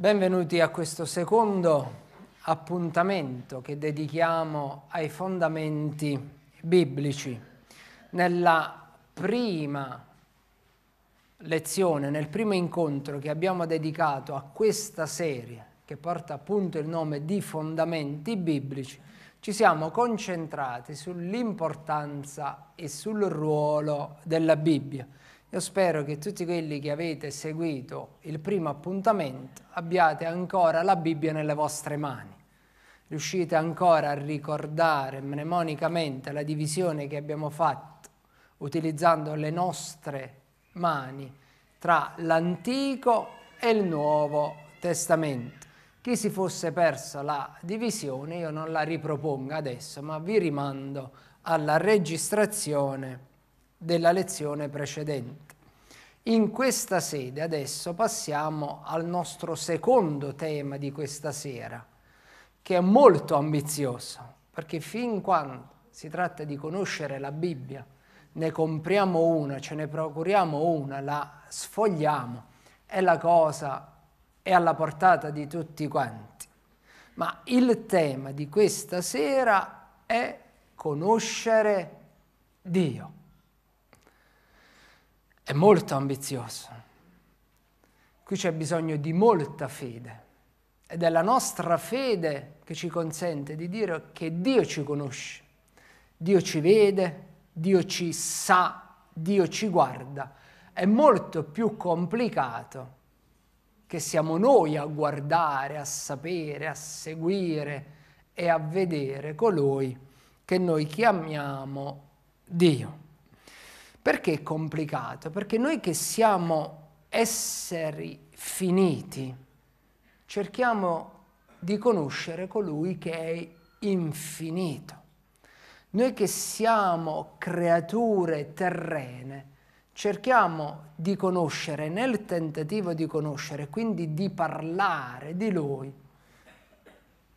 Benvenuti a questo secondo appuntamento che dedichiamo ai fondamenti biblici. Nella prima lezione, nel primo incontro che abbiamo dedicato a questa serie, che porta appunto il nome di fondamenti biblici, ci siamo concentrati sull'importanza e sul ruolo della Bibbia io spero che tutti quelli che avete seguito il primo appuntamento abbiate ancora la Bibbia nelle vostre mani. Riuscite ancora a ricordare mnemonicamente la divisione che abbiamo fatto utilizzando le nostre mani tra l'Antico e il Nuovo Testamento. Chi si fosse persa la divisione io non la ripropongo adesso, ma vi rimando alla registrazione della lezione precedente. In questa sede adesso passiamo al nostro secondo tema di questa sera, che è molto ambizioso, perché fin quando si tratta di conoscere la Bibbia, ne compriamo una, ce ne procuriamo una, la sfogliamo, è la cosa, è alla portata di tutti quanti. Ma il tema di questa sera è conoscere Dio è molto ambizioso. Qui c'è bisogno di molta fede ed è la nostra fede che ci consente di dire che Dio ci conosce, Dio ci vede, Dio ci sa, Dio ci guarda. È molto più complicato che siamo noi a guardare, a sapere, a seguire e a vedere colui che noi chiamiamo Dio. Perché è complicato? Perché noi che siamo esseri finiti, cerchiamo di conoscere colui che è infinito. Noi che siamo creature terrene, cerchiamo di conoscere, nel tentativo di conoscere, quindi di parlare di Lui,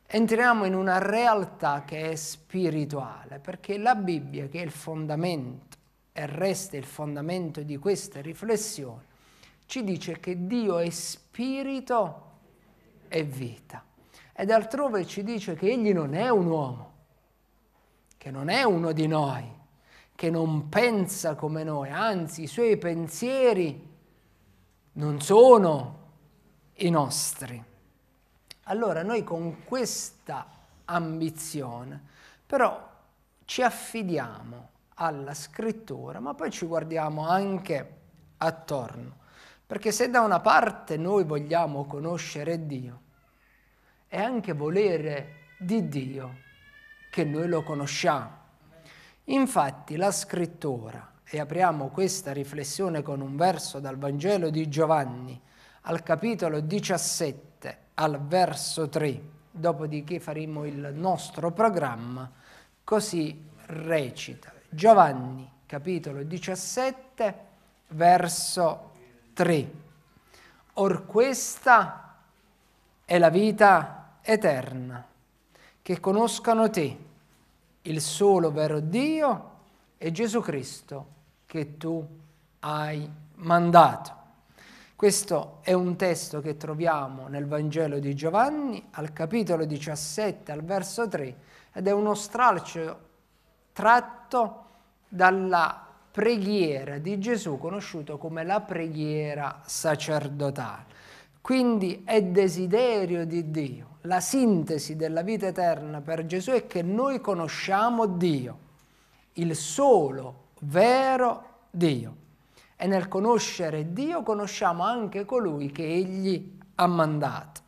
entriamo in una realtà che è spirituale, perché la Bibbia, che è il fondamento e resta il fondamento di questa riflessione, ci dice che Dio è spirito e vita. Ed altrove ci dice che Egli non è un uomo, che non è uno di noi, che non pensa come noi, anzi i suoi pensieri non sono i nostri. Allora noi con questa ambizione però ci affidiamo alla scrittura, ma poi ci guardiamo anche attorno. Perché se da una parte noi vogliamo conoscere Dio, è anche volere di Dio che noi lo conosciamo. Infatti la scrittura, e apriamo questa riflessione con un verso dal Vangelo di Giovanni, al capitolo 17, al verso 3, dopodiché faremo il nostro programma, così recita. Giovanni capitolo 17 verso 3. Or questa è la vita eterna, che conoscano te, il solo vero Dio e Gesù Cristo che tu hai mandato. Questo è un testo che troviamo nel Vangelo di Giovanni al capitolo 17 al verso 3 ed è uno stralcio tratto dalla preghiera di Gesù conosciuto come la preghiera sacerdotale. Quindi è desiderio di Dio, la sintesi della vita eterna per Gesù è che noi conosciamo Dio, il solo vero Dio. E nel conoscere Dio conosciamo anche colui che Egli ha mandato.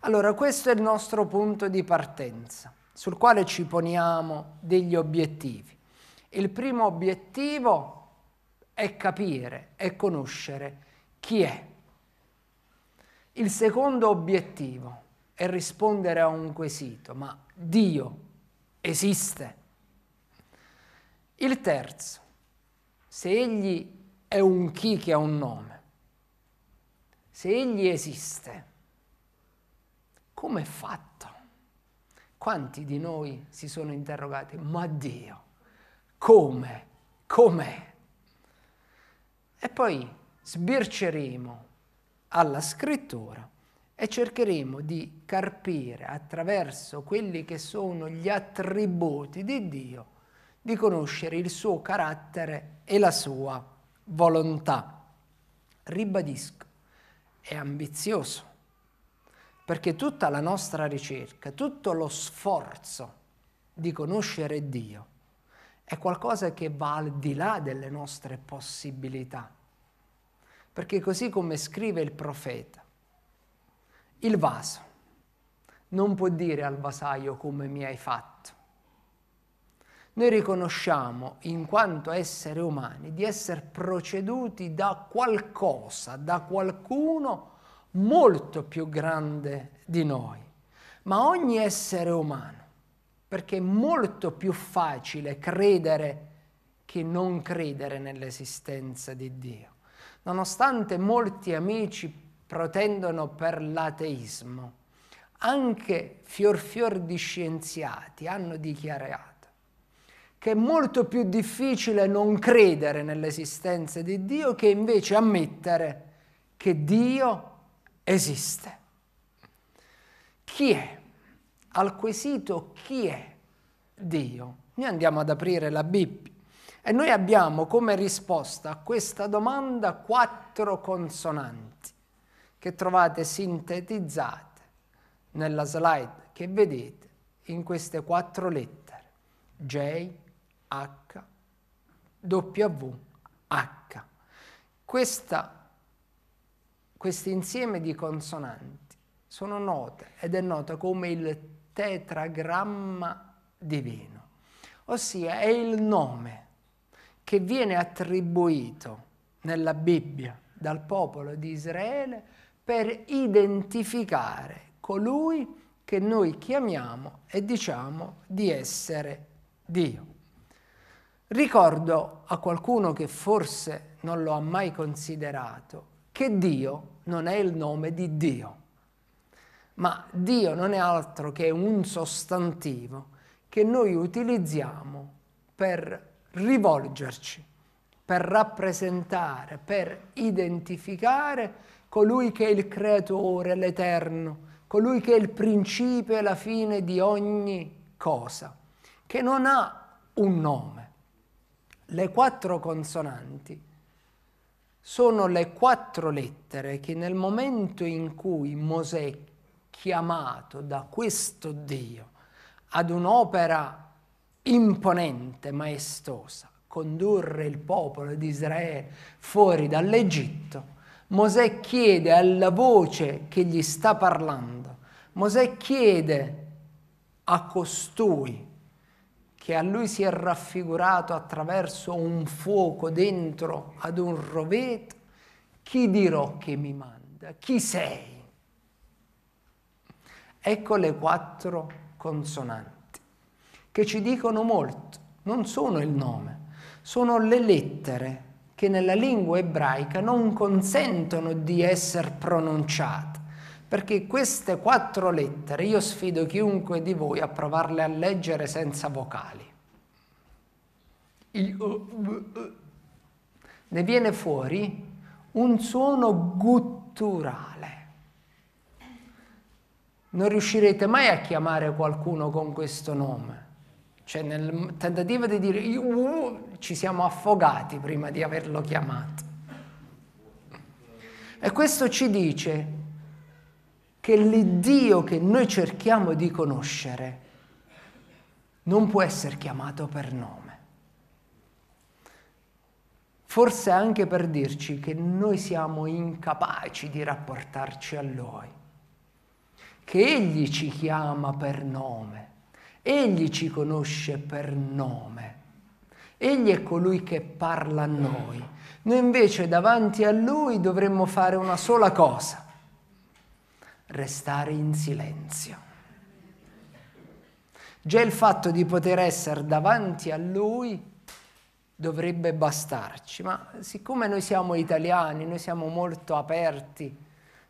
Allora questo è il nostro punto di partenza, sul quale ci poniamo degli obiettivi. Il primo obiettivo è capire e conoscere chi è. Il secondo obiettivo è rispondere a un quesito, ma Dio esiste. Il terzo, se egli è un chi che ha un nome, se egli esiste, come è fatto? Quanti di noi si sono interrogati, ma Dio? come, com'è. E poi sbirceremo alla scrittura e cercheremo di carpire attraverso quelli che sono gli attributi di Dio, di conoscere il suo carattere e la sua volontà. Ribadisco, è ambizioso, perché tutta la nostra ricerca, tutto lo sforzo di conoscere Dio è qualcosa che va al di là delle nostre possibilità. Perché così come scrive il profeta, il vaso non può dire al vasaio come mi hai fatto. Noi riconosciamo, in quanto esseri umani, di essere proceduti da qualcosa, da qualcuno molto più grande di noi. Ma ogni essere umano perché è molto più facile credere che non credere nell'esistenza di Dio. Nonostante molti amici protendono per l'ateismo, anche fior fior di scienziati hanno dichiarato che è molto più difficile non credere nell'esistenza di Dio che invece ammettere che Dio esiste. Chi è? al quesito chi è Dio, noi andiamo ad aprire la Bibbia e noi abbiamo come risposta a questa domanda quattro consonanti che trovate sintetizzate nella slide che vedete in queste quattro lettere J, H, W, H. Questa, questo insieme di consonanti sono note ed è nota come il tetragramma divino, ossia è il nome che viene attribuito nella Bibbia dal popolo di Israele per identificare colui che noi chiamiamo e diciamo di essere Dio. Ricordo a qualcuno che forse non lo ha mai considerato che Dio non è il nome di Dio ma Dio non è altro che un sostantivo che noi utilizziamo per rivolgerci, per rappresentare, per identificare colui che è il creatore, l'eterno, colui che è il principio e la fine di ogni cosa, che non ha un nome. Le quattro consonanti sono le quattro lettere che nel momento in cui Mosè chiamato da questo Dio ad un'opera imponente, maestosa, condurre il popolo di Israele fuori dall'Egitto, Mosè chiede alla voce che gli sta parlando, Mosè chiede a costui che a lui si è raffigurato attraverso un fuoco dentro ad un roveto, chi dirò che mi manda? Chi sei? Ecco le quattro consonanti, che ci dicono molto, non sono il nome, sono le lettere che nella lingua ebraica non consentono di essere pronunciate, perché queste quattro lettere io sfido chiunque di voi a provarle a leggere senza vocali. Ne viene fuori un suono gutturale non riuscirete mai a chiamare qualcuno con questo nome. Cioè nel tentativo di dire uh, uh, ci siamo affogati prima di averlo chiamato. E questo ci dice che l'Iddio che noi cerchiamo di conoscere non può essere chiamato per nome. Forse anche per dirci che noi siamo incapaci di rapportarci a Lui che Egli ci chiama per nome, Egli ci conosce per nome, Egli è colui che parla a noi. Noi invece davanti a Lui dovremmo fare una sola cosa, restare in silenzio. Già il fatto di poter essere davanti a Lui dovrebbe bastarci, ma siccome noi siamo italiani, noi siamo molto aperti,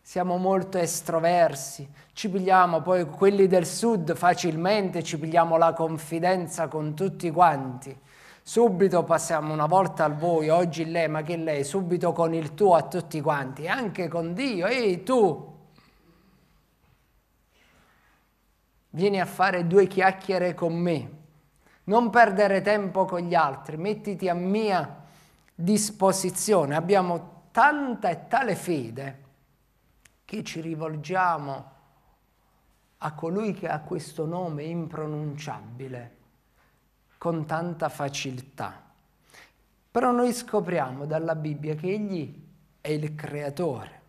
siamo molto estroversi, ci pigliamo poi quelli del sud facilmente, ci pigliamo la confidenza con tutti quanti. Subito passiamo una volta al voi, oggi lei, ma che lei, subito con il tu a tutti quanti, anche con Dio, ehi tu, vieni a fare due chiacchiere con me, non perdere tempo con gli altri, mettiti a mia disposizione, abbiamo tanta e tale fede che ci rivolgiamo a colui che ha questo nome impronunciabile con tanta facilità. Però noi scopriamo dalla Bibbia che Egli è il creatore.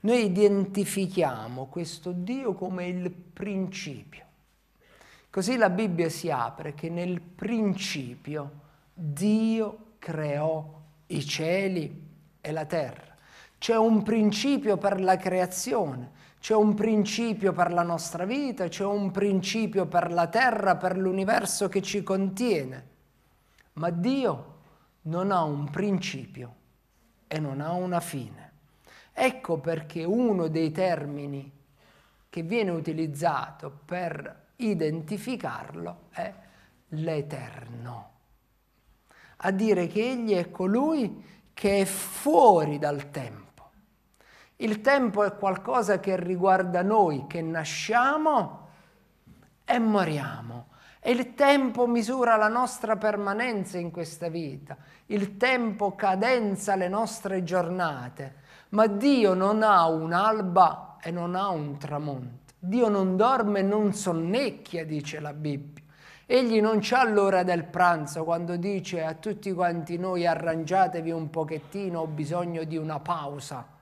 Noi identifichiamo questo Dio come il principio. Così la Bibbia si apre che nel principio Dio creò i cieli e la terra. C'è un principio per la creazione, c'è un principio per la nostra vita, c'è un principio per la terra, per l'universo che ci contiene. Ma Dio non ha un principio e non ha una fine. Ecco perché uno dei termini che viene utilizzato per identificarlo è l'eterno. A dire che egli è colui che è fuori dal tempo il tempo è qualcosa che riguarda noi, che nasciamo e moriamo. E il tempo misura la nostra permanenza in questa vita, il tempo cadenza le nostre giornate, ma Dio non ha un'alba e non ha un tramonto. Dio non dorme e non sonnecchia, dice la Bibbia. Egli non c'ha l'ora del pranzo quando dice a tutti quanti noi arrangiatevi un pochettino, ho bisogno di una pausa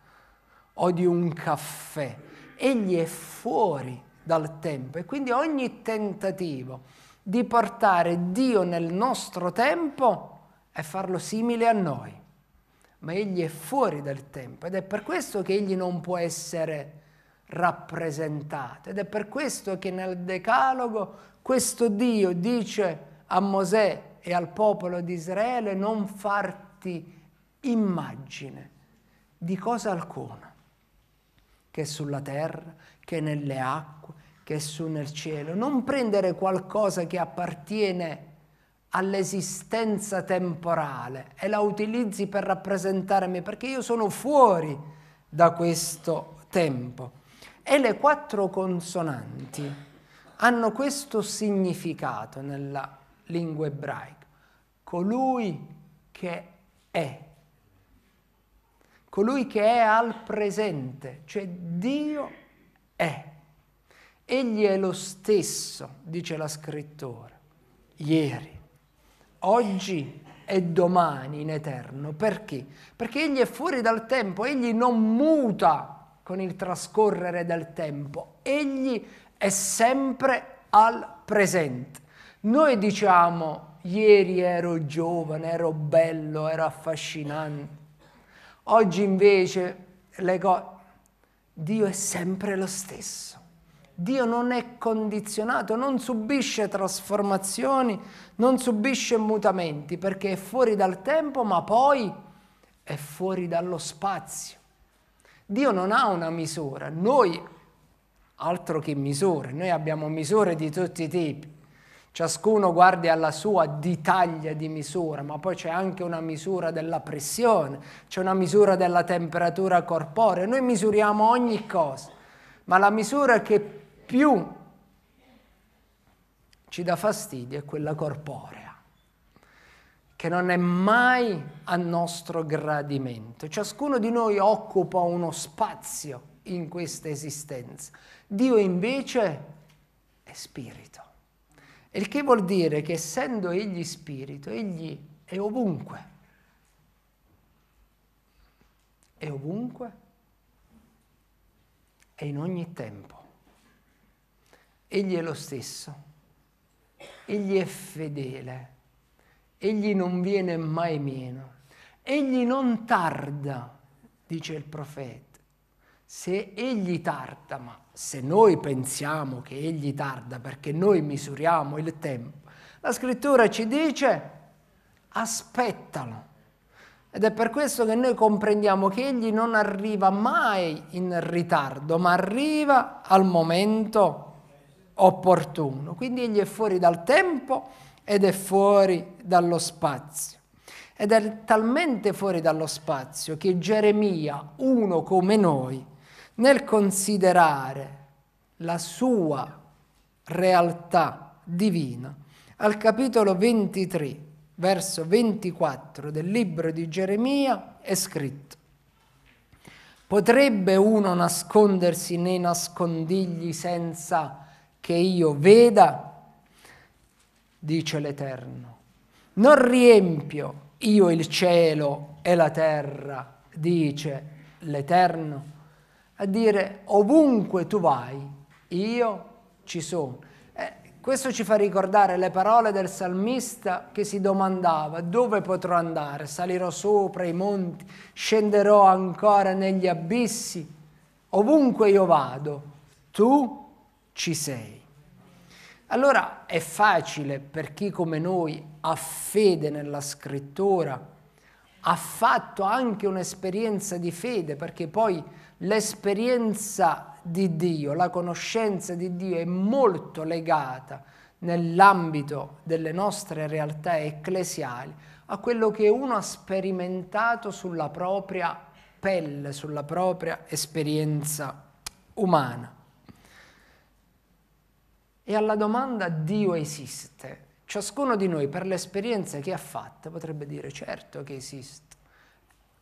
o di un caffè. Egli è fuori dal tempo e quindi ogni tentativo di portare Dio nel nostro tempo è farlo simile a noi. Ma egli è fuori dal tempo ed è per questo che egli non può essere rappresentato ed è per questo che nel Decalogo questo Dio dice a Mosè e al popolo di Israele non farti immagine di cosa alcuna che è sulla terra, che è nelle acque, che è su nel cielo. Non prendere qualcosa che appartiene all'esistenza temporale e la utilizzi per rappresentare me, perché io sono fuori da questo tempo. E le quattro consonanti hanno questo significato nella lingua ebraica. Colui che è colui che è al presente, cioè Dio è. Egli è lo stesso, dice la scrittura, ieri, oggi e domani in eterno. Perché? Perché egli è fuori dal tempo, egli non muta con il trascorrere del tempo, egli è sempre al presente. Noi diciamo, ieri ero giovane, ero bello, ero affascinante. Oggi invece Dio è sempre lo stesso. Dio non è condizionato, non subisce trasformazioni, non subisce mutamenti, perché è fuori dal tempo, ma poi è fuori dallo spazio. Dio non ha una misura, noi altro che misure, noi abbiamo misure di tutti i tipi Ciascuno guardi alla sua ditaglia di misura, ma poi c'è anche una misura della pressione, c'è una misura della temperatura corporea. Noi misuriamo ogni cosa, ma la misura che più ci dà fastidio è quella corporea, che non è mai a nostro gradimento. Ciascuno di noi occupa uno spazio in questa esistenza. Dio invece è spirito. Il che vuol dire che essendo egli spirito, egli è ovunque. È ovunque, e in ogni tempo. Egli è lo stesso, egli è fedele, egli non viene mai meno, egli non tarda, dice il profeta se egli tarda, ma se noi pensiamo che egli tarda perché noi misuriamo il tempo, la scrittura ci dice aspettalo. Ed è per questo che noi comprendiamo che egli non arriva mai in ritardo, ma arriva al momento opportuno. Quindi egli è fuori dal tempo ed è fuori dallo spazio ed è talmente fuori dallo spazio che Geremia, uno come noi, nel considerare la sua realtà divina, al capitolo 23, verso 24 del libro di Geremia è scritto, potrebbe uno nascondersi nei nascondigli senza che io veda? Dice l'Eterno, non riempio io il cielo e la terra, dice l'Eterno a dire ovunque tu vai, io ci sono. Eh, questo ci fa ricordare le parole del salmista che si domandava dove potrò andare, salirò sopra i monti, scenderò ancora negli abissi, ovunque io vado, tu ci sei. Allora è facile per chi come noi ha fede nella scrittura, ha fatto anche un'esperienza di fede, perché poi l'esperienza di Dio, la conoscenza di Dio è molto legata nell'ambito delle nostre realtà ecclesiali a quello che uno ha sperimentato sulla propria pelle, sulla propria esperienza umana. E alla domanda Dio esiste, ciascuno di noi per l'esperienza che ha fatta potrebbe dire certo che esiste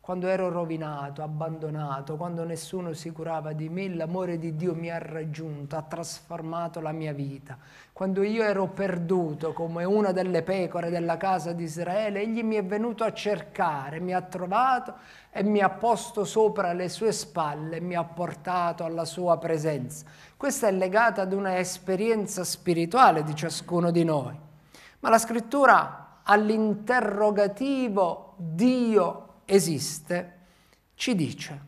quando ero rovinato, abbandonato, quando nessuno si curava di me, l'amore di Dio mi ha raggiunto, ha trasformato la mia vita. Quando io ero perduto come una delle pecore della casa di Israele, egli mi è venuto a cercare, mi ha trovato e mi ha posto sopra le sue spalle, mi ha portato alla sua presenza. Questa è legata ad una esperienza spirituale di ciascuno di noi. Ma la scrittura all'interrogativo Dio esiste ci dice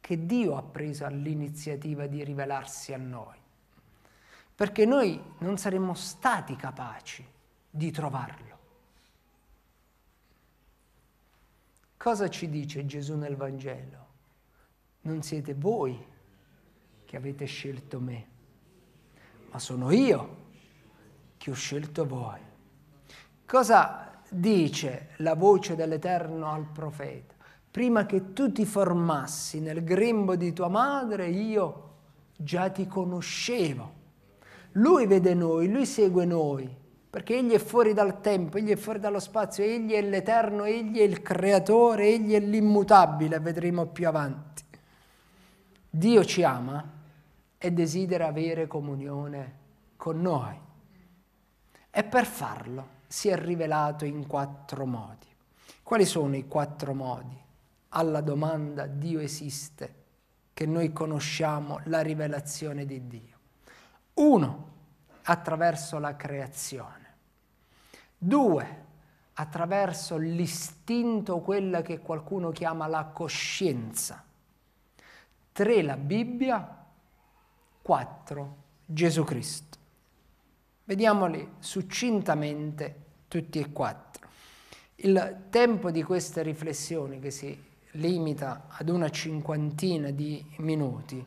che Dio ha preso l'iniziativa di rivelarsi a noi, perché noi non saremmo stati capaci di trovarlo. Cosa ci dice Gesù nel Vangelo? Non siete voi che avete scelto me, ma sono io che ho scelto voi. Cosa dice la voce dell'Eterno al profeta, prima che tu ti formassi nel grembo di tua madre, io già ti conoscevo. Lui vede noi, lui segue noi, perché egli è fuori dal tempo, egli è fuori dallo spazio, egli è l'Eterno, egli è il Creatore, egli è l'immutabile, vedremo più avanti. Dio ci ama e desidera avere comunione con noi. E per farlo si è rivelato in quattro modi. Quali sono i quattro modi? Alla domanda Dio esiste, che noi conosciamo la rivelazione di Dio. Uno, attraverso la creazione. Due, attraverso l'istinto, quella che qualcuno chiama la coscienza. Tre, la Bibbia. Quattro, Gesù Cristo. Vediamoli succintamente tutti e quattro. Il tempo di questa riflessione, che si limita ad una cinquantina di minuti,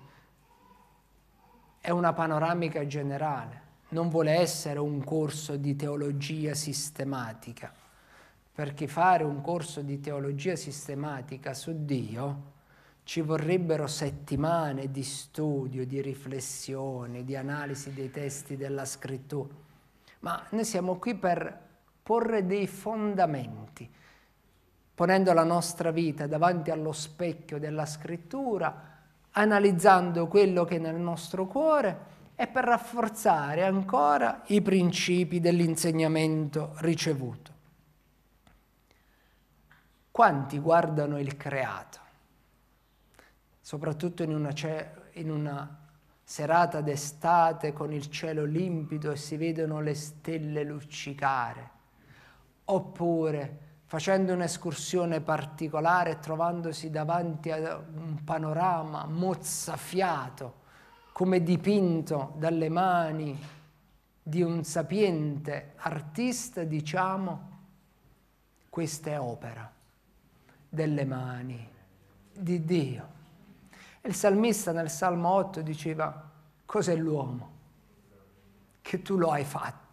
è una panoramica generale, non vuole essere un corso di teologia sistematica, perché fare un corso di teologia sistematica su Dio ci vorrebbero settimane di studio, di riflessione, di analisi dei testi della scrittura, ma noi siamo qui per porre dei fondamenti, ponendo la nostra vita davanti allo specchio della scrittura, analizzando quello che è nel nostro cuore e per rafforzare ancora i principi dell'insegnamento ricevuto. Quanti guardano il creato, soprattutto in una, in una serata d'estate con il cielo limpido e si vedono le stelle luccicare, oppure facendo un'escursione particolare e trovandosi davanti a un panorama mozzafiato, come dipinto dalle mani di un sapiente artista, diciamo, questa è opera delle mani di Dio. il salmista nel Salmo 8 diceva, cos'è l'uomo? Che tu lo hai fatto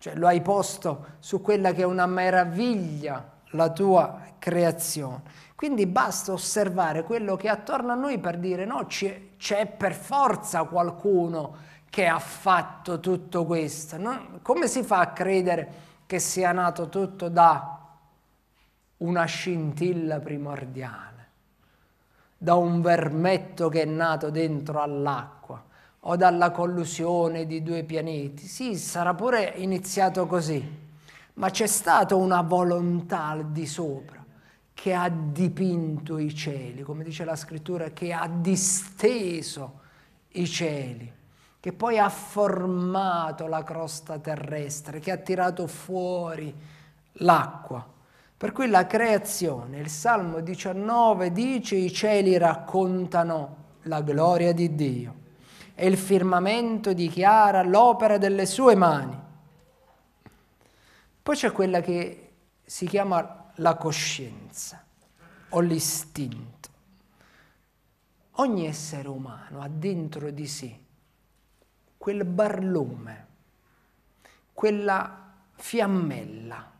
cioè lo hai posto su quella che è una meraviglia, la tua creazione. Quindi basta osservare quello che è attorno a noi per dire no, c'è per forza qualcuno che ha fatto tutto questo. No? Come si fa a credere che sia nato tutto da una scintilla primordiale, da un vermetto che è nato dentro all'acqua? o dalla collusione di due pianeti. Sì, sarà pure iniziato così, ma c'è stata una volontà al di sopra che ha dipinto i cieli, come dice la scrittura, che ha disteso i cieli, che poi ha formato la crosta terrestre, che ha tirato fuori l'acqua. Per cui la creazione, il Salmo 19 dice, i cieli raccontano la gloria di Dio e il firmamento dichiara l'opera delle sue mani. Poi c'è quella che si chiama la coscienza o l'istinto. Ogni essere umano ha dentro di sé quel barlume, quella fiammella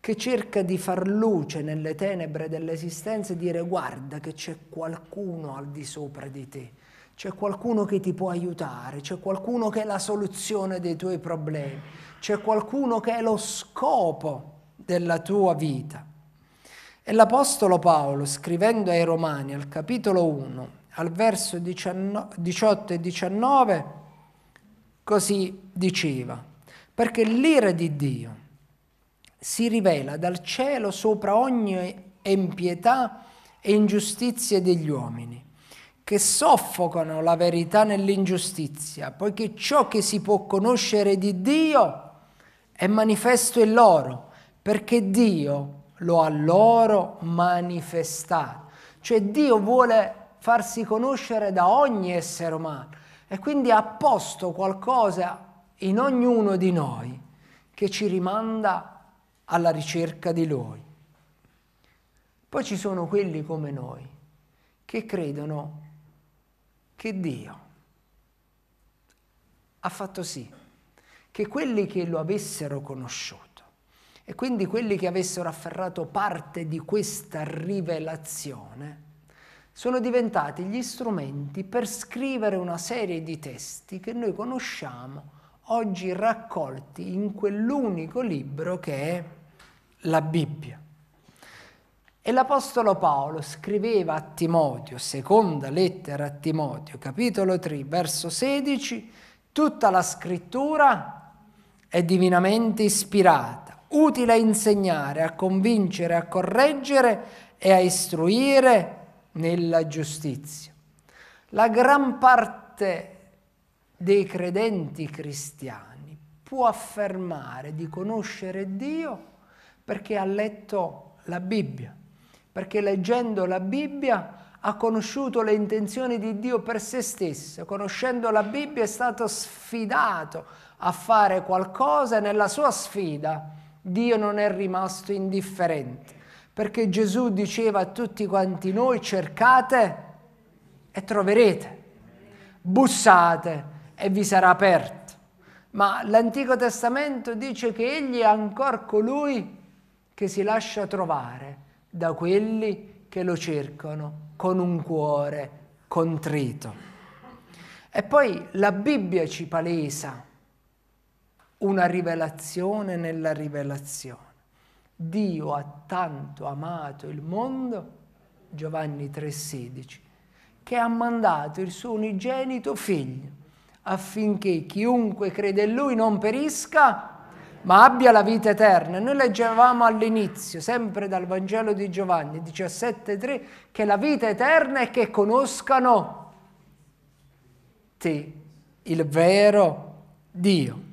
che cerca di far luce nelle tenebre dell'esistenza e dire guarda che c'è qualcuno al di sopra di te c'è qualcuno che ti può aiutare, c'è qualcuno che è la soluzione dei tuoi problemi, c'è qualcuno che è lo scopo della tua vita. E l'Apostolo Paolo, scrivendo ai Romani al capitolo 1, al verso 18 e 19, così diceva, perché l'ira di Dio si rivela dal cielo sopra ogni impietà e ingiustizia degli uomini che soffocano la verità nell'ingiustizia, poiché ciò che si può conoscere di Dio è manifesto in loro, perché Dio lo ha loro manifestato. Cioè Dio vuole farsi conoscere da ogni essere umano e quindi ha posto qualcosa in ognuno di noi che ci rimanda alla ricerca di Lui. Poi ci sono quelli come noi che credono che Dio ha fatto sì che quelli che lo avessero conosciuto e quindi quelli che avessero afferrato parte di questa rivelazione sono diventati gli strumenti per scrivere una serie di testi che noi conosciamo oggi raccolti in quell'unico libro che è la Bibbia. E l'Apostolo Paolo scriveva a Timoteo, seconda lettera a Timoteo, capitolo 3, verso 16, tutta la scrittura è divinamente ispirata, utile a insegnare, a convincere, a correggere e a istruire nella giustizia. La gran parte dei credenti cristiani può affermare di conoscere Dio perché ha letto la Bibbia perché leggendo la Bibbia ha conosciuto le intenzioni di Dio per se stesso, conoscendo la Bibbia è stato sfidato a fare qualcosa e nella sua sfida Dio non è rimasto indifferente, perché Gesù diceva a tutti quanti noi cercate e troverete, bussate e vi sarà aperto. Ma l'Antico Testamento dice che egli è ancora colui che si lascia trovare da quelli che lo cercano con un cuore contrito. E poi la Bibbia ci palesa una rivelazione nella rivelazione. Dio ha tanto amato il mondo, Giovanni 3:16, che ha mandato il suo unigenito figlio affinché chiunque crede in lui non perisca, ma abbia la vita eterna. Noi leggevamo all'inizio, sempre dal Vangelo di Giovanni 17.3, che la vita eterna è che conoscano te, il vero Dio.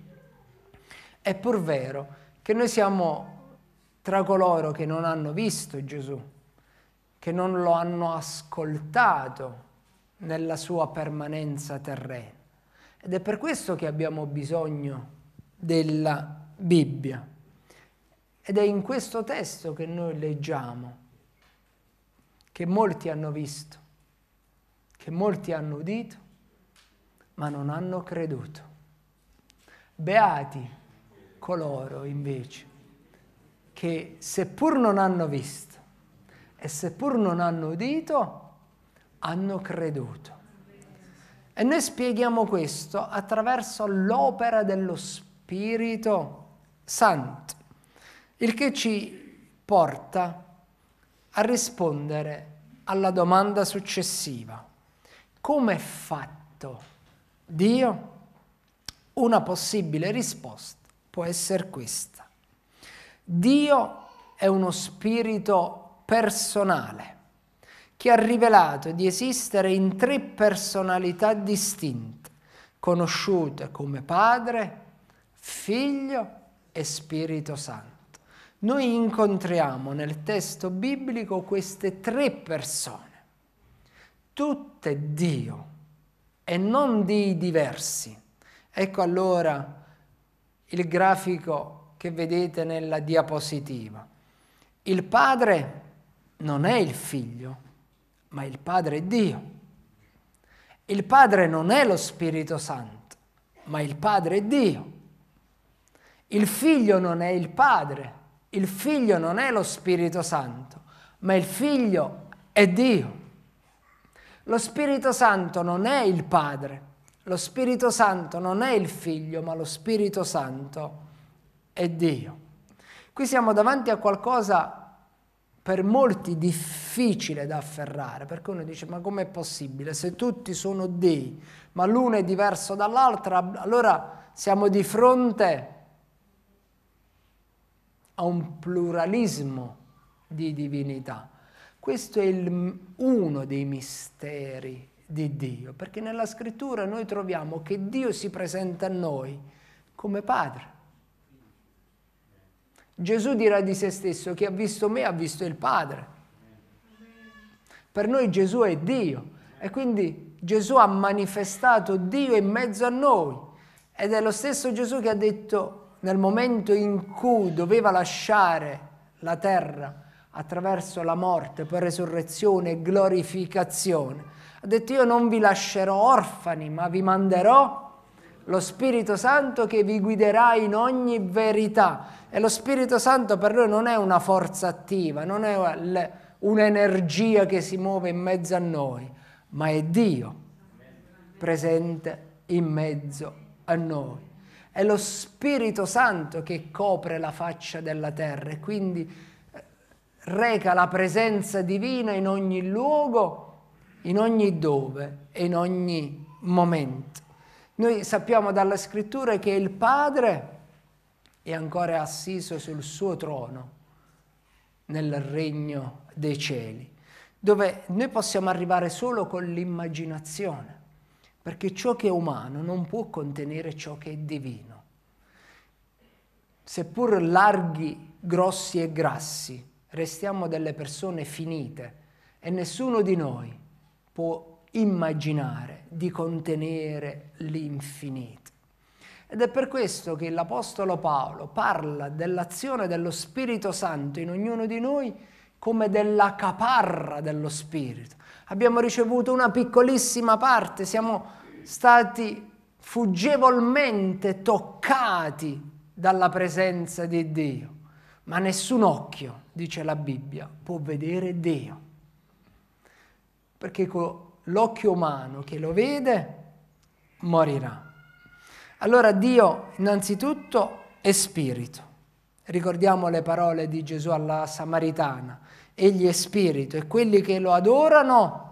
È pur vero che noi siamo tra coloro che non hanno visto Gesù, che non lo hanno ascoltato nella sua permanenza terrena. Ed è per questo che abbiamo bisogno della Bibbia. Ed è in questo testo che noi leggiamo, che molti hanno visto, che molti hanno udito, ma non hanno creduto. Beati coloro invece che seppur non hanno visto e seppur non hanno udito, hanno creduto. E noi spieghiamo questo attraverso l'opera dello Spirito sant, il che ci porta a rispondere alla domanda successiva. Come è fatto Dio? Una possibile risposta può essere questa. Dio è uno spirito personale che ha rivelato di esistere in tre personalità distinte, conosciute come Padre, Figlio e Spirito Santo. Noi incontriamo nel testo biblico queste tre persone, tutte Dio e non dei diversi. Ecco allora il grafico che vedete nella diapositiva. Il padre non è il figlio, ma il padre è Dio. Il padre non è lo Spirito Santo, ma il padre è Dio. Il figlio non è il padre, il figlio non è lo Spirito Santo, ma il figlio è Dio. Lo Spirito Santo non è il padre, lo Spirito Santo non è il figlio, ma lo Spirito Santo è Dio. Qui siamo davanti a qualcosa per molti difficile da afferrare, perché uno dice ma com'è possibile? Se tutti sono dei, ma l'uno è diverso dall'altro, allora siamo di fronte a a un pluralismo di divinità. Questo è il, uno dei misteri di Dio, perché nella scrittura noi troviamo che Dio si presenta a noi come Padre. Gesù dirà di se stesso, chi ha visto me ha visto il Padre. Per noi Gesù è Dio e quindi Gesù ha manifestato Dio in mezzo a noi ed è lo stesso Gesù che ha detto nel momento in cui doveva lasciare la terra attraverso la morte per resurrezione e glorificazione, ha detto io non vi lascerò orfani, ma vi manderò lo Spirito Santo che vi guiderà in ogni verità. E lo Spirito Santo per noi non è una forza attiva, non è un'energia che si muove in mezzo a noi, ma è Dio presente in mezzo a noi è lo Spirito Santo che copre la faccia della terra e quindi eh, reca la presenza divina in ogni luogo, in ogni dove e in ogni momento. Noi sappiamo dalla scrittura che il Padre è ancora assiso sul suo trono nel regno dei cieli, dove noi possiamo arrivare solo con l'immaginazione perché ciò che è umano non può contenere ciò che è divino. Seppur larghi, grossi e grassi, restiamo delle persone finite e nessuno di noi può immaginare di contenere l'infinito. Ed è per questo che l'Apostolo Paolo parla dell'azione dello Spirito Santo in ognuno di noi come della caparra dello Spirito. Abbiamo ricevuto una piccolissima parte, siamo stati fuggevolmente toccati dalla presenza di Dio, ma nessun occhio, dice la Bibbia, può vedere Dio. Perché con l'occhio umano che lo vede morirà. Allora Dio innanzitutto è spirito. Ricordiamo le parole di Gesù alla Samaritana egli è spirito e quelli che lo adorano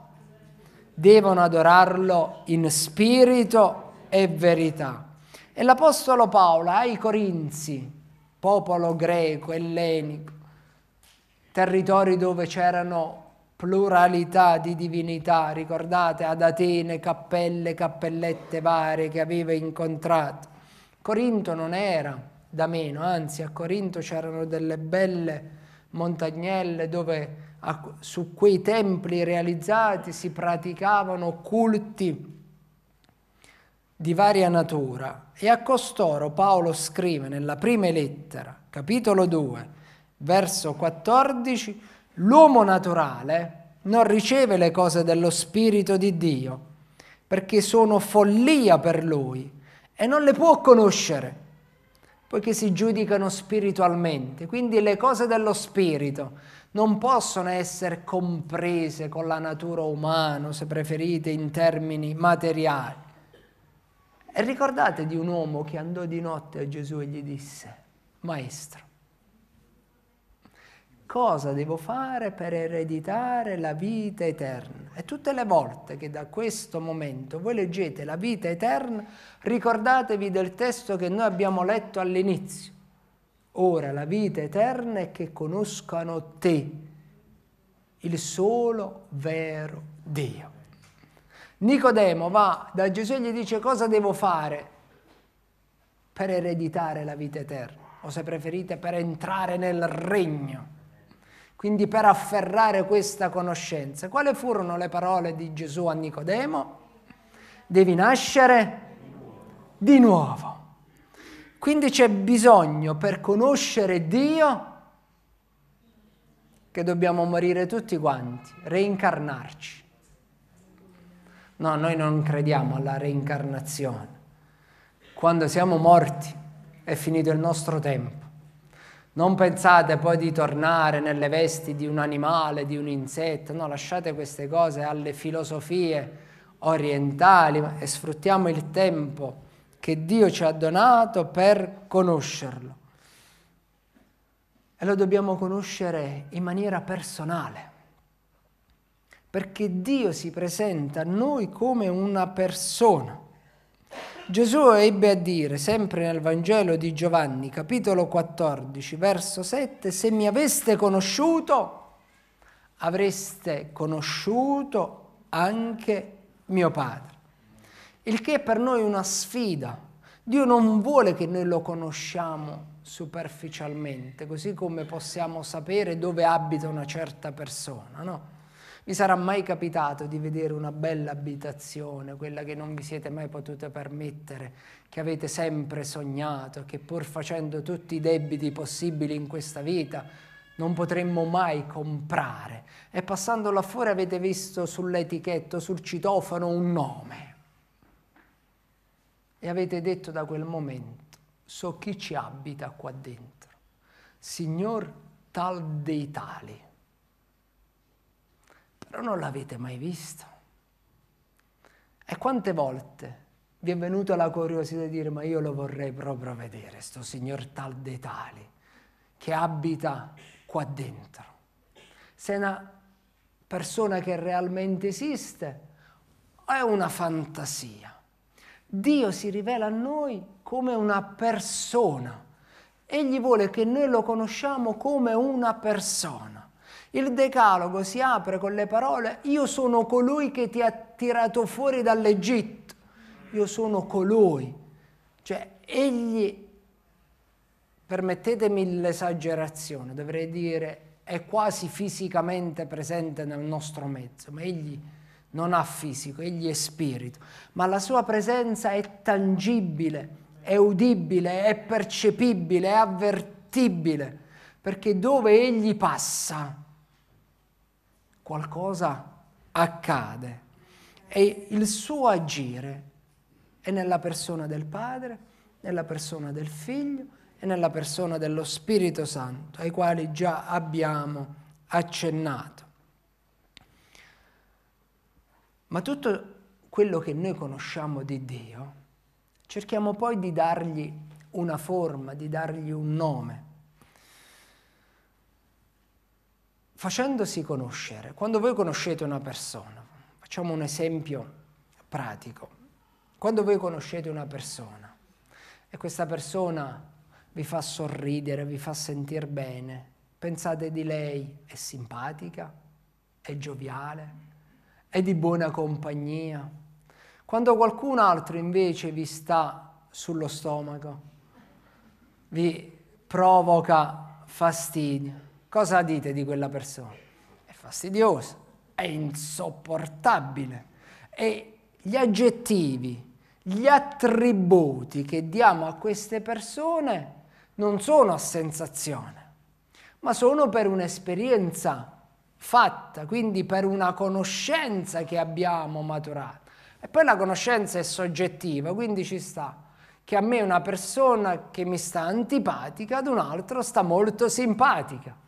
devono adorarlo in spirito e verità. E l'Apostolo Paolo ai Corinzi, popolo greco, ellenico, territori dove c'erano pluralità di divinità, ricordate ad Atene cappelle, cappellette varie che aveva incontrato. Corinto non era da meno, anzi a Corinto c'erano delle belle montagnelle dove a, su quei templi realizzati si praticavano culti di varia natura e a costoro Paolo scrive nella prima lettera, capitolo 2, verso 14, l'uomo naturale non riceve le cose dello Spirito di Dio perché sono follia per lui e non le può conoscere poiché si giudicano spiritualmente. Quindi le cose dello spirito non possono essere comprese con la natura umana, se preferite, in termini materiali. E ricordate di un uomo che andò di notte a Gesù e gli disse, Maestro, cosa devo fare per ereditare la vita eterna. E tutte le volte che da questo momento voi leggete la vita eterna, ricordatevi del testo che noi abbiamo letto all'inizio. Ora la vita eterna è che conoscano te, il solo vero Dio. Nicodemo va da Gesù e gli dice cosa devo fare per ereditare la vita eterna, o se preferite per entrare nel regno quindi per afferrare questa conoscenza. Quali furono le parole di Gesù a Nicodemo? Devi nascere di nuovo. Quindi c'è bisogno per conoscere Dio che dobbiamo morire tutti quanti, reincarnarci. No, noi non crediamo alla reincarnazione. Quando siamo morti è finito il nostro tempo non pensate poi di tornare nelle vesti di un animale, di un insetto, no, lasciate queste cose alle filosofie orientali e sfruttiamo il tempo che Dio ci ha donato per conoscerlo. E lo dobbiamo conoscere in maniera personale, perché Dio si presenta a noi come una persona Gesù ebbe a dire, sempre nel Vangelo di Giovanni, capitolo 14, verso 7, se mi aveste conosciuto, avreste conosciuto anche mio Padre. Il che è per noi una sfida. Dio non vuole che noi lo conosciamo superficialmente, così come possiamo sapere dove abita una certa persona, no? Vi sarà mai capitato di vedere una bella abitazione, quella che non vi siete mai potute permettere, che avete sempre sognato, che pur facendo tutti i debiti possibili in questa vita, non potremmo mai comprare. E passando là fuori avete visto sull'etichetto, sul citofono, un nome. E avete detto da quel momento, so chi ci abita qua dentro, Signor tal dei tali però non l'avete mai visto. E quante volte vi è venuta la curiosità di dire ma io lo vorrei proprio vedere, sto signor tal dei tali, che abita qua dentro. Se è una persona che realmente esiste o è una fantasia? Dio si rivela a noi come una persona. Egli vuole che noi lo conosciamo come una persona. Il decalogo si apre con le parole io sono colui che ti ha tirato fuori dall'Egitto, io sono colui. Cioè egli, permettetemi l'esagerazione, dovrei dire è quasi fisicamente presente nel nostro mezzo, ma egli non ha fisico, egli è spirito, ma la sua presenza è tangibile, è udibile, è percepibile, è avvertibile, perché dove egli passa, qualcosa accade e il suo agire è nella persona del Padre, nella persona del Figlio e nella persona dello Spirito Santo, ai quali già abbiamo accennato. Ma tutto quello che noi conosciamo di Dio, cerchiamo poi di dargli una forma, di dargli un nome. facendosi conoscere. Quando voi conoscete una persona, facciamo un esempio pratico, quando voi conoscete una persona e questa persona vi fa sorridere, vi fa sentire bene, pensate di lei è simpatica, è gioviale, è di buona compagnia. Quando qualcun altro invece vi sta sullo stomaco, vi provoca fastidio, Cosa dite di quella persona? È fastidiosa, è insopportabile. E gli aggettivi, gli attributi che diamo a queste persone non sono a sensazione, ma sono per un'esperienza fatta, quindi per una conoscenza che abbiamo maturato. E poi la conoscenza è soggettiva, quindi ci sta che a me una persona che mi sta antipatica ad un altro sta molto simpatica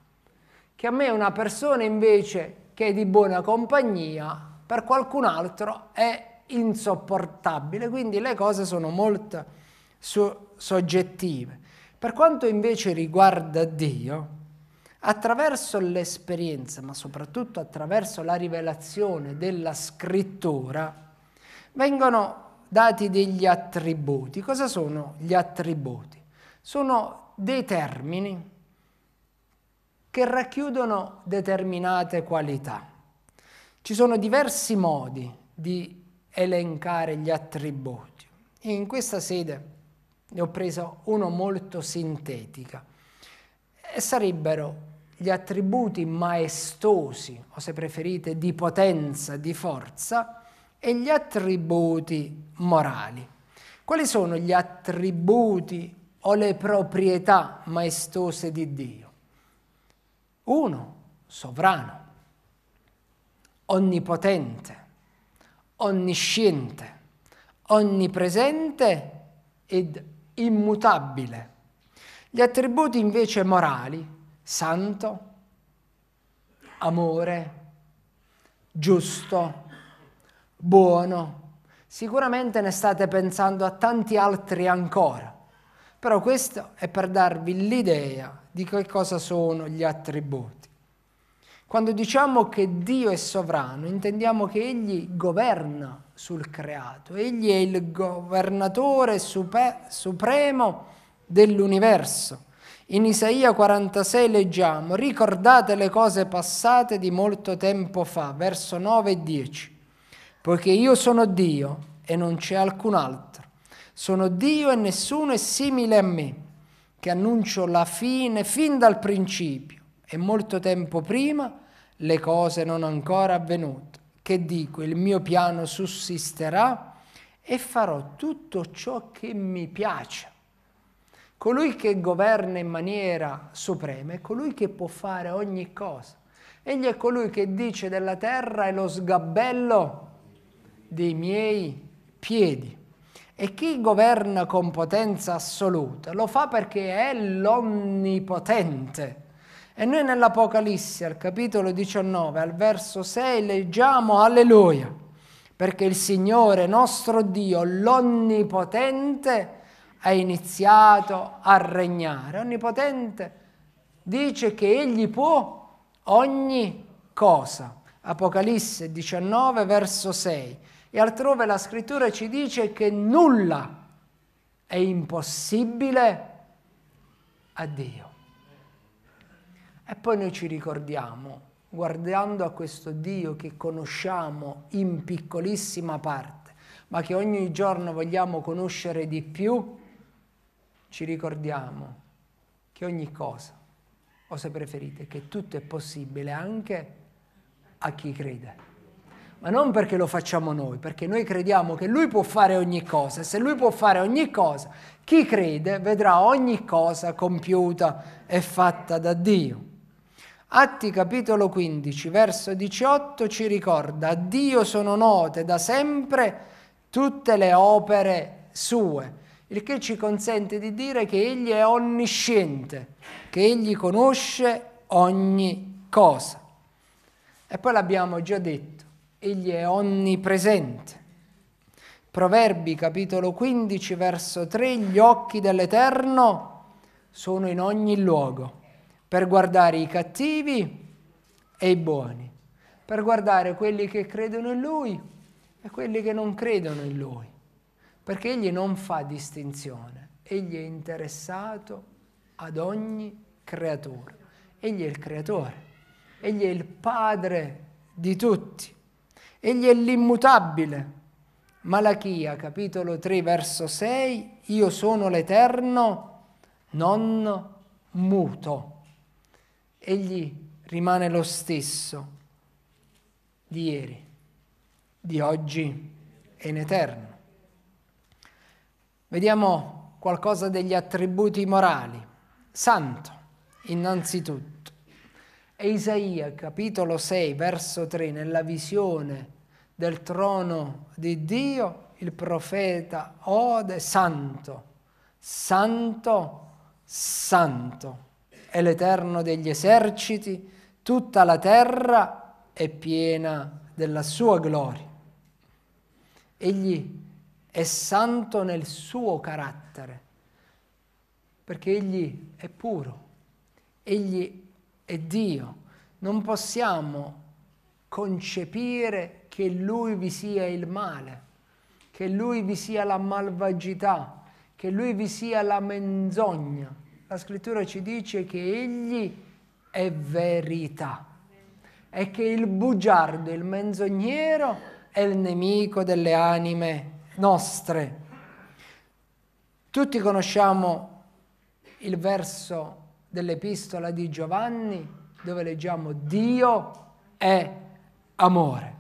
che a me una persona invece che è di buona compagnia, per qualcun altro è insopportabile, quindi le cose sono molto so soggettive. Per quanto invece riguarda Dio, attraverso l'esperienza, ma soprattutto attraverso la rivelazione della scrittura, vengono dati degli attributi. Cosa sono gli attributi? Sono dei termini che racchiudono determinate qualità. Ci sono diversi modi di elencare gli attributi. In questa sede ne ho preso uno molto sintetica e sarebbero gli attributi maestosi, o se preferite di potenza, di forza, e gli attributi morali. Quali sono gli attributi o le proprietà maestose di Dio? uno, sovrano, onnipotente, onnisciente, onnipresente ed immutabile. Gli attributi invece morali, santo, amore, giusto, buono, sicuramente ne state pensando a tanti altri ancora. Però questo è per darvi l'idea di che cosa sono gli attributi. Quando diciamo che Dio è sovrano, intendiamo che Egli governa sul creato, Egli è il governatore super, supremo dell'universo. In Isaia 46 leggiamo, ricordate le cose passate di molto tempo fa, verso 9 e 10, poiché io sono Dio e non c'è alcun altro. Sono Dio e nessuno è simile a me, che annuncio la fine fin dal principio e molto tempo prima le cose non ancora avvenute. Che dico, il mio piano sussisterà e farò tutto ciò che mi piace. Colui che governa in maniera suprema è colui che può fare ogni cosa. Egli è colui che dice della terra è lo sgabello dei miei piedi. E chi governa con potenza assoluta lo fa perché è l'onnipotente. E noi nell'Apocalisse, al capitolo 19, al verso 6, leggiamo alleluia, perché il Signore nostro Dio, l'onnipotente, ha iniziato a regnare. Onnipotente dice che egli può ogni cosa. Apocalisse 19, verso 6. E altrove la scrittura ci dice che nulla è impossibile a Dio. E poi noi ci ricordiamo, guardando a questo Dio che conosciamo in piccolissima parte, ma che ogni giorno vogliamo conoscere di più, ci ricordiamo che ogni cosa, o se preferite, che tutto è possibile anche a chi crede ma non perché lo facciamo noi, perché noi crediamo che lui può fare ogni cosa e se lui può fare ogni cosa, chi crede vedrà ogni cosa compiuta e fatta da Dio. Atti capitolo 15, verso 18 ci ricorda, a Dio sono note da sempre tutte le opere sue, il che ci consente di dire che Egli è onnisciente, che Egli conosce ogni cosa. E poi l'abbiamo già detto egli è onnipresente. Proverbi capitolo 15 verso 3, gli occhi dell'Eterno sono in ogni luogo per guardare i cattivi e i buoni, per guardare quelli che credono in lui e quelli che non credono in lui, perché egli non fa distinzione, egli è interessato ad ogni creatura, egli è il creatore, egli è il padre di tutti. Egli è l'immutabile. Malachia, capitolo 3, verso 6, io sono l'Eterno, non muto. Egli rimane lo stesso di ieri, di oggi e in eterno. Vediamo qualcosa degli attributi morali. Santo, innanzitutto. E Isaia, capitolo 6, verso 3, nella visione del trono di Dio, il profeta ode santo, santo, santo è l'Eterno degli eserciti, tutta la terra è piena della sua gloria. Egli è santo nel suo carattere, perché egli è puro, egli è Dio. Non possiamo concepire che Lui vi sia il male, che Lui vi sia la malvagità, che Lui vi sia la menzogna. La scrittura ci dice che Egli è verità e che il bugiardo, il menzognero è il nemico delle anime nostre. Tutti conosciamo il verso dell'epistola di Giovanni dove leggiamo Dio è amore.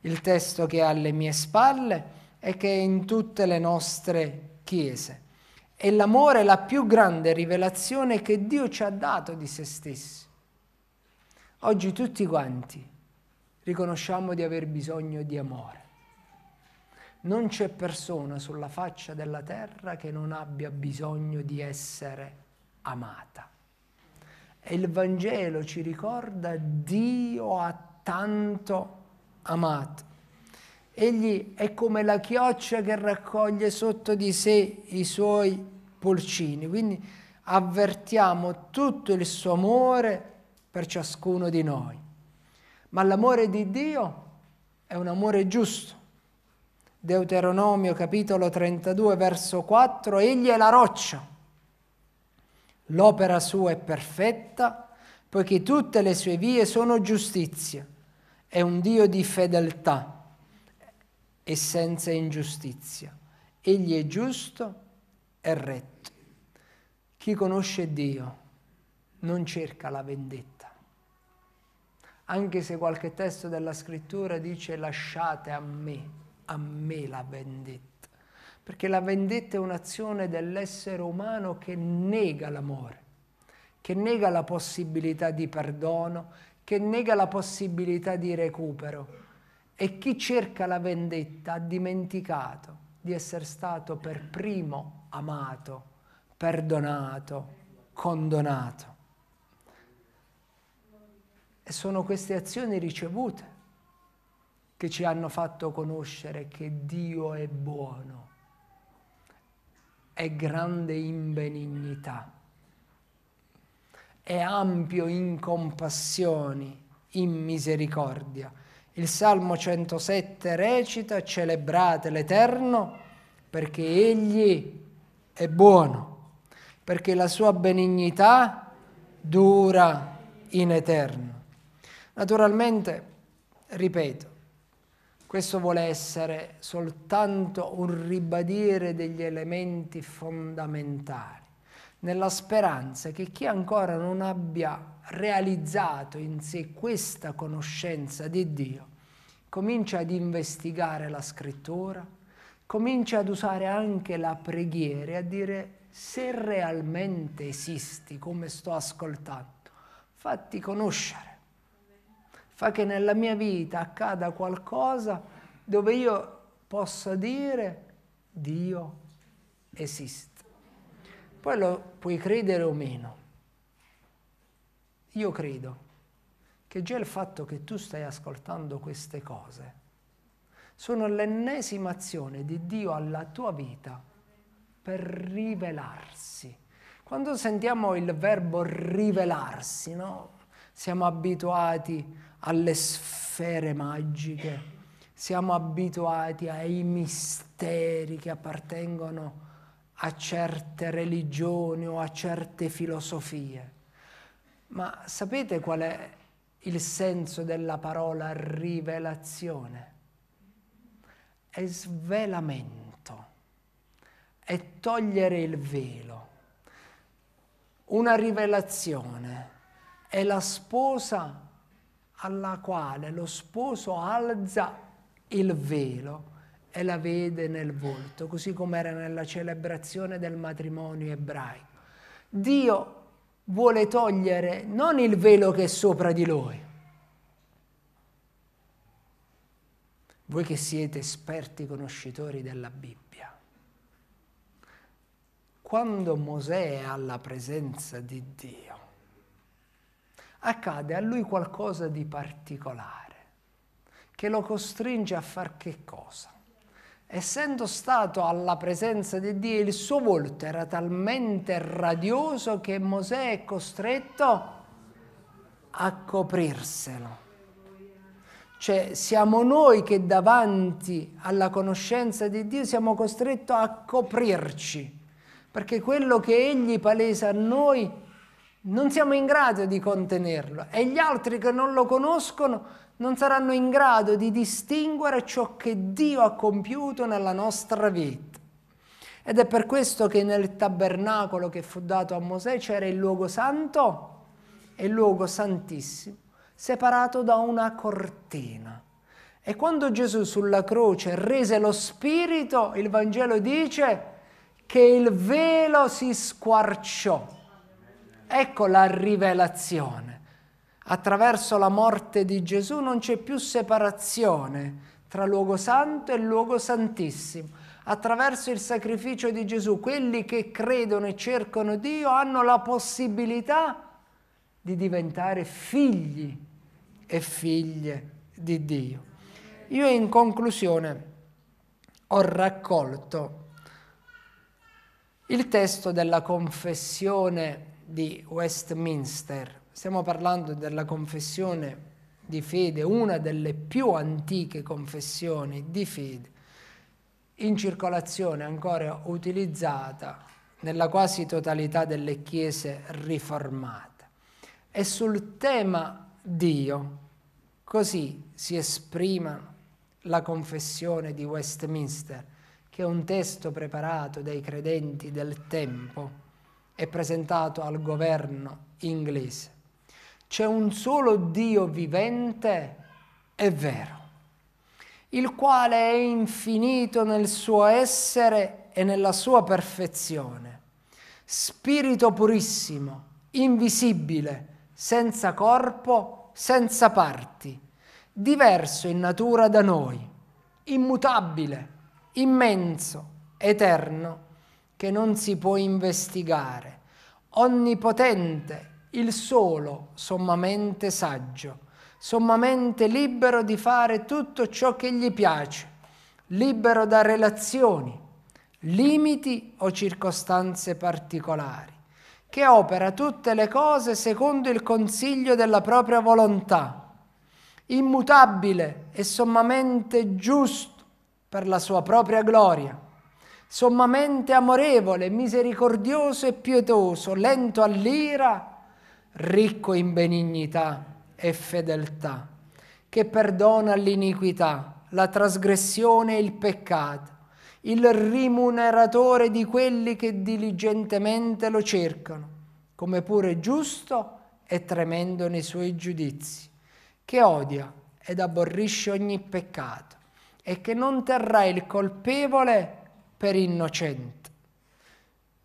Il testo che è alle mie spalle e che è in tutte le nostre chiese. E l'amore è la più grande rivelazione che Dio ci ha dato di se stessi. Oggi tutti quanti riconosciamo di aver bisogno di amore. Non c'è persona sulla faccia della terra che non abbia bisogno di essere amata. E il Vangelo ci ricorda Dio ha tanto amato. Egli è come la chioccia che raccoglie sotto di sé i suoi pulcini. Quindi avvertiamo tutto il suo amore per ciascuno di noi. Ma l'amore di Dio è un amore giusto. Deuteronomio capitolo 32 verso 4, egli è la roccia L'opera sua è perfetta, poiché tutte le sue vie sono giustizia. È un Dio di fedeltà e senza ingiustizia. Egli è giusto e retto. Chi conosce Dio non cerca la vendetta. Anche se qualche testo della scrittura dice lasciate a me, a me la vendetta perché la vendetta è un'azione dell'essere umano che nega l'amore, che nega la possibilità di perdono, che nega la possibilità di recupero. E chi cerca la vendetta ha dimenticato di essere stato per primo amato, perdonato, condonato. E sono queste azioni ricevute che ci hanno fatto conoscere che Dio è buono è grande in benignità, è ampio in compassioni, in misericordia. Il Salmo 107 recita, celebrate l'Eterno perché Egli è buono, perché la sua benignità dura in eterno. Naturalmente, ripeto, questo vuole essere soltanto un ribadire degli elementi fondamentali, nella speranza che chi ancora non abbia realizzato in sé questa conoscenza di Dio, comincia ad investigare la scrittura, comincia ad usare anche la preghiera e a dire se realmente esisti come sto ascoltando, fatti conoscere fa che nella mia vita accada qualcosa dove io possa dire Dio esiste. Poi lo puoi credere o meno. Io credo che già il fatto che tu stai ascoltando queste cose sono l'ennesima azione di Dio alla tua vita per rivelarsi. Quando sentiamo il verbo rivelarsi, no? siamo abituati alle sfere magiche, siamo abituati ai misteri che appartengono a certe religioni o a certe filosofie. Ma sapete qual è il senso della parola rivelazione? È svelamento, è togliere il velo. Una rivelazione è la sposa alla quale lo sposo alza il velo e la vede nel volto, così come era nella celebrazione del matrimonio ebraico. Dio vuole togliere non il velo che è sopra di lui. Voi che siete esperti conoscitori della Bibbia, quando Mosè è alla presenza di Dio, accade a lui qualcosa di particolare, che lo costringe a far che cosa? Essendo stato alla presenza di Dio, il suo volto era talmente radioso che Mosè è costretto a coprirselo. Cioè siamo noi che davanti alla conoscenza di Dio siamo costretti a coprirci, perché quello che Egli palesa a noi non siamo in grado di contenerlo e gli altri che non lo conoscono non saranno in grado di distinguere ciò che Dio ha compiuto nella nostra vita. Ed è per questo che nel tabernacolo che fu dato a Mosè c'era il luogo santo e il luogo santissimo, separato da una cortina. E quando Gesù sulla croce rese lo spirito, il Vangelo dice che il velo si squarciò Ecco la rivelazione. Attraverso la morte di Gesù non c'è più separazione tra luogo santo e luogo santissimo. Attraverso il sacrificio di Gesù, quelli che credono e cercano Dio hanno la possibilità di diventare figli e figlie di Dio. Io in conclusione ho raccolto il testo della confessione di Westminster. Stiamo parlando della confessione di fede, una delle più antiche confessioni di fede in circolazione ancora utilizzata nella quasi totalità delle chiese riformate. E sul tema Dio, così si esprima la confessione di Westminster, che è un testo preparato dai credenti del tempo è presentato al governo inglese. C'è un solo Dio vivente e vero, il quale è infinito nel suo essere e nella sua perfezione, spirito purissimo, invisibile, senza corpo, senza parti, diverso in natura da noi, immutabile, immenso, eterno che non si può investigare, onnipotente, il solo, sommamente saggio, sommamente libero di fare tutto ciò che gli piace, libero da relazioni, limiti o circostanze particolari, che opera tutte le cose secondo il consiglio della propria volontà, immutabile e sommamente giusto per la sua propria gloria, sommamente amorevole, misericordioso e pietoso, lento all'ira, ricco in benignità e fedeltà, che perdona l'iniquità, la trasgressione e il peccato, il rimuneratore di quelli che diligentemente lo cercano, come pure giusto e tremendo nei suoi giudizi, che odia ed aborrisce ogni peccato e che non terrà il colpevole per innocente.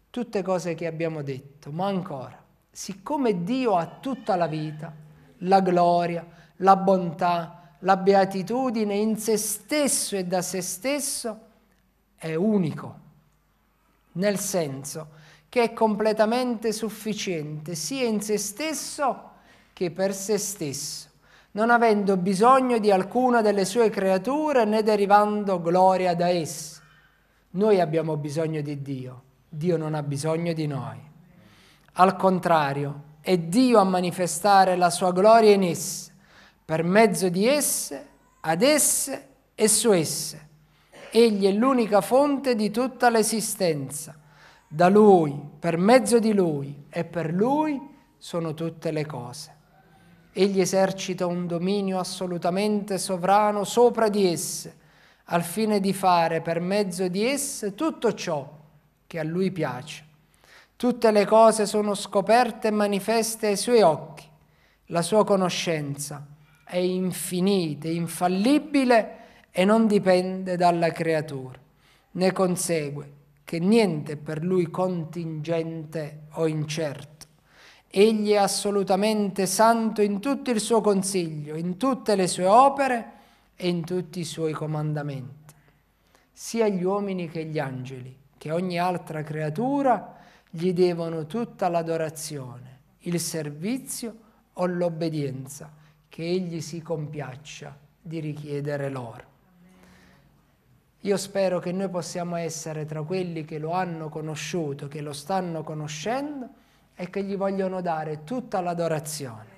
Tutte cose che abbiamo detto, ma ancora, siccome Dio ha tutta la vita, la gloria, la bontà, la beatitudine in se stesso e da se stesso, è unico, nel senso che è completamente sufficiente sia in se stesso che per se stesso, non avendo bisogno di alcuna delle sue creature né derivando gloria da esse noi abbiamo bisogno di Dio, Dio non ha bisogno di noi. Al contrario, è Dio a manifestare la sua gloria in esse, per mezzo di esse, ad esse e su esse. Egli è l'unica fonte di tutta l'esistenza. Da Lui, per mezzo di Lui e per Lui sono tutte le cose. Egli esercita un dominio assolutamente sovrano sopra di esse al fine di fare per mezzo di esse tutto ciò che a lui piace. Tutte le cose sono scoperte e manifeste ai suoi occhi. La sua conoscenza è infinita, infallibile e non dipende dalla creatura. Ne consegue che niente è per lui contingente o incerto. Egli è assolutamente santo in tutto il suo consiglio, in tutte le sue opere, e in tutti i suoi comandamenti, sia gli uomini che gli angeli, che ogni altra creatura, gli devono tutta l'adorazione, il servizio o l'obbedienza che egli si compiaccia di richiedere loro. Io spero che noi possiamo essere tra quelli che lo hanno conosciuto, che lo stanno conoscendo e che gli vogliono dare tutta l'adorazione,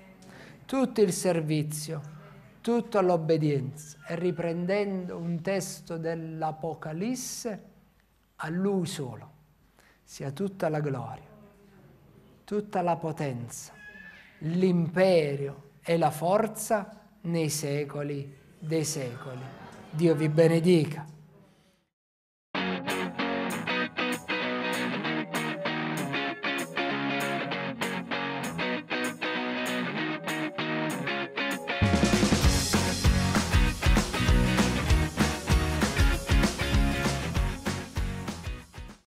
tutto il servizio, tutto all'obbedienza. E riprendendo un testo dell'Apocalisse, a Lui solo sia tutta la gloria, tutta la potenza, l'imperio e la forza nei secoli dei secoli. Dio vi benedica.